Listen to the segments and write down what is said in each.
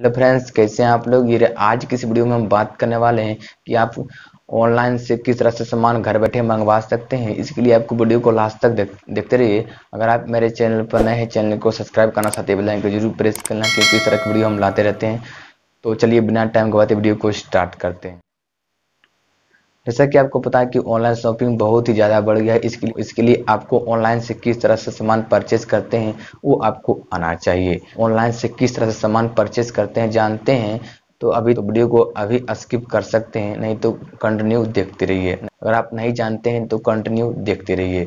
hello friends कैसे हैं आप लोग ये आज की इस वीडियो में हम बात करने वाले हैं कि आप ऑनलाइन से किस तरह से सामान घर बैठे मंगवा सकते हैं इसके लिए आपको वीडियो को लास्ट तक देख, देखते रहिए अगर आप मेरे चैनल पर नए हैं चैनल को सब्सक्राइब करना चाहते हैं जरूर प्रेस करना क्योंकि इस तरह की वीडियो हम लाते रहते हैं तो चलिए बिना टाइम गवाते वीडियो को स्टार्ट करते हैं जैसा कि आपको पता है कि ऑनलाइन शॉपिंग बहुत ही ज़्यादा बढ़ गया है इसके लिए इसके लिए आपको ऑनलाइन से किस तरह से सामान परचेज करते हैं वो आपको आना चाहिए ऑनलाइन से किस तरह से सामान परचेज करते हैं जानते हैं तो अभी तो वीडियो को अभी स्किप कर सकते हैं नहीं तो कंटिन्यू देखते रहिए अगर आप नहीं जानते हैं तो कंटिन्यू देखते रहिए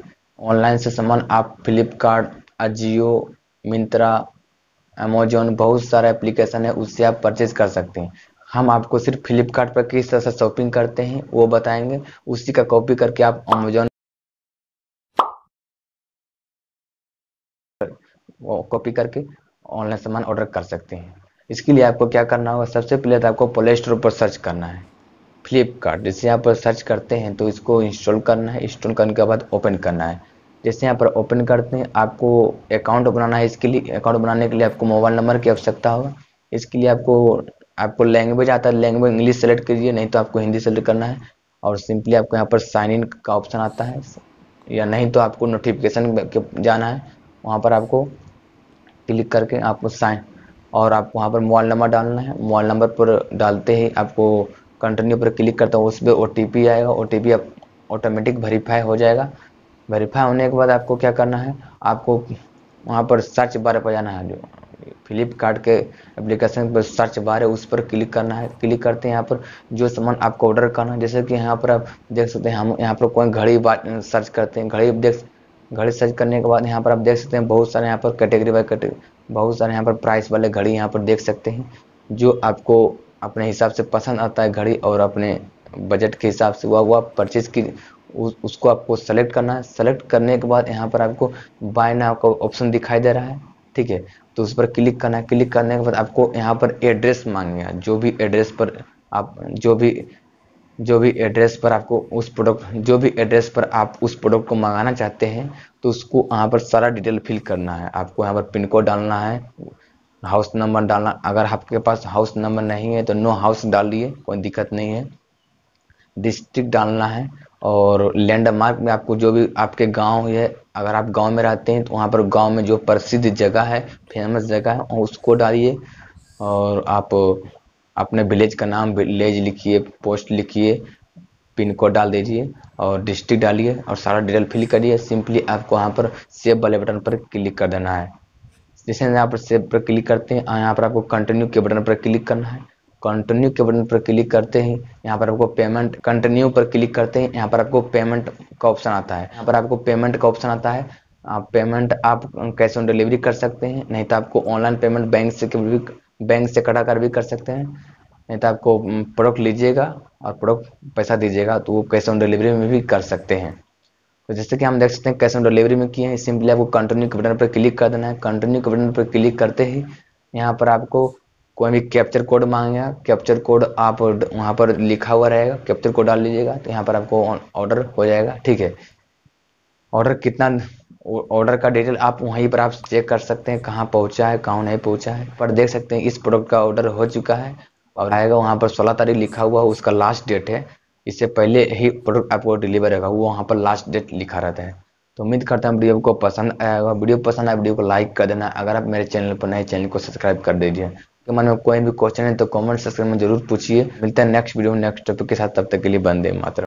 ऑनलाइन से सामान आप फ्लिपकार्ट अजियो मिंत्रा अमेजोन बहुत सारा एप्लीकेशन है उससे आप परचेज कर सकते हैं हम आपको सिर्फ फ्लिपकार्ट पर किस तरह से शॉपिंग करते हैं वो बताएंगे उसी का कॉपी करके आप अमेजोन कॉपी करके ऑनलाइन सामान ऑर्डर कर सकते हैं इसके लिए आपको क्या करना होगा सबसे पहले तो आपको प्ले स्टोर पर सर्च करना है फ्लिपकार्ट जैसे यहाँ पर सर्च करते हैं तो इसको इंस्टॉल करना है इंस्टॉल करने के बाद ओपन करना है जैसे यहाँ पर ओपन करते हैं आपको अकाउंट बनाना है इसके लिए अकाउंट बनाने के लिए आपको मोबाइल नंबर की आवश्यकता होगा इसके लिए आपको आपको लैंग्वेज आता है लैंग्वेज इंग्लिश सेलेक्ट कीजिए नहीं तो आपको हिंदी सेलेक्ट करना है और सिंपली आपको यहाँ पर साइन इन का ऑप्शन आता है या नहीं तो आपको नोटिफिकेशन जाना है वहाँ पर आपको क्लिक करके आपको साइन और आपको वहाँ पर मोबाइल नंबर डालना है मोबाइल नंबर पर डालते ही आपको कंटिन्यू पर क्लिक करता हूँ उस पर ओ आएगा ओ टी ऑटोमेटिक वेरीफाई हो जाएगा वेरीफाई होने के बाद आपको क्या करना है आपको वहाँ पर सर्च बार पर जाना है जो फ्लिपकार्ट के एप्लीकेशन पर सर्च बार है उस पर क्लिक करना है क्लिक करते हैं यहाँ पर जो सामान आपको ऑर्डर करना है जैसे कि यहाँ पर आप देख सकते हैं हम यहाँ पर कोई घड़ी सर्च करते हैं घड़ी देख घड़ी सर्च करने के बाद यहाँ पर आप देख सकते हैं बहुत सारे यहाँ पर कैटेगरी बाई कैटेगरी बहुत सारे यहाँ पर प्राइस वाले घड़ी यहाँ पर देख सकते हैं जो आपको अपने हिसाब से पसंद आता है घड़ी और अपने बजट के हिसाब से हुआ हुआ परचेज की उसको आपको सेलेक्ट करना है सेलेक्ट करने के बाद यहाँ पर आपको बाय नाव का ऑप्शन दिखाई दे रहा है ठीक है तो उस पर क्लिक करना है क्लिक करने के बाद आपको यहाँ पर एड्रेस मांगेगा जो भी एड्रेस पर आप जो भी जो भी एड्रेस पर आपको उस प्रोडक्ट जो भी एड्रेस पर आप उस प्रोडक्ट को मंगाना चाहते हैं तो उसको यहाँ पर सारा डिटेल फिल करना है आपको यहाँ पर पिन कोड डालना है हाउस नंबर डालना अगर आपके पास हाउस नंबर नहीं है तो नो हाउस डालिए कोई दिक्कत नहीं है डिस्ट्रिक्ट डालना है और लैंडमार्क में आपको जो भी आपके गांव है अगर आप गांव में रहते हैं तो वहाँ पर गांव में जो प्रसिद्ध जगह है फेमस जगह है उसको डालिए और आप अपने विलेज का नाम विलेज लिखिए पोस्ट लिखिए पिन कोड डाल दीजिए और डिस्ट्रिक्ट डालिए और सारा डिटेल फिल करिए सिंपली आपको वहाँ पर सेव वाले बटन पर क्लिक कर देना है जैसे यहाँ पर सेव पर क्लिक करते हैं यहाँ पर आपको कंटिन्यू के बटन पर क्लिक करना है कंटिन्यू के बटन पर क्लिक करते हैं यहाँ पर आपको पेमेंट कंटिन्यू पर क्लिक करते हैं यहाँ पर आपको पेमेंट का ऑप्शन आता है यहाँ पर आपको पेमेंट का ऑप्शन आता है आप पेमेंट आप कैश ऑन डिलीवरी कर सकते हैं नहीं तो आपको ऑनलाइन पेमेंट बैंक से भी बैंक से कटा कर भी कर सकते हैं नहीं तो आपको प्रोडक्ट लीजिएगा और प्रोडक्ट पैसा दीजिएगा तो वो कैश ऑन डिलीवरी में भी कर सकते हैं तो जैसे कि हम देख सकते हैं कैश ऑन डिलीवरी में किए हैं सिंपली आपको कंटिन्यू के बटन पर क्लिक कर देना है कंटिन्यू के बटन पर क्लिक करते ही यहाँ पर आपको कोई भी कैप्चर कोड मांगेगा कैप्चर कोड आप वहां पर लिखा हुआ रहेगा कैप्चर कोड डाल लीजिएगा तो यहाँ पर आपको ऑर्डर हो जाएगा ठीक है ऑर्डर कितना ऑर्डर का डिटेल आप वहीं पर आप चेक कर सकते हैं कहाँ पहुंचा है कहाँ नहीं पहुंचा है पर देख सकते हैं इस प्रोडक्ट का ऑर्डर हो चुका है और आएगा वहाँ पर सोलह तारीख लिखा हुआ उसका लास्ट डेट है इससे पहले ही प्रोडक्ट आपको डिलीवर होगा वो वहाँ पर लास्ट डेट लिखा रहता है तो उम्मीद करता हूँ वीडियो को पसंद आएगा वीडियो पसंद आया वीडियो को लाइक कर देना अगर आप मेरे चैनल पर नए चैनल को सब्सक्राइब कर दीजिए तो मन में कोई भी क्वेश्चन है तो कमेंट सेक्शन में जरूर पूछिए मिलता है नेक्स्ट वीडियो में नेक्स्ट टॉपिक के साथ तब तक के लिए बंदे मात्र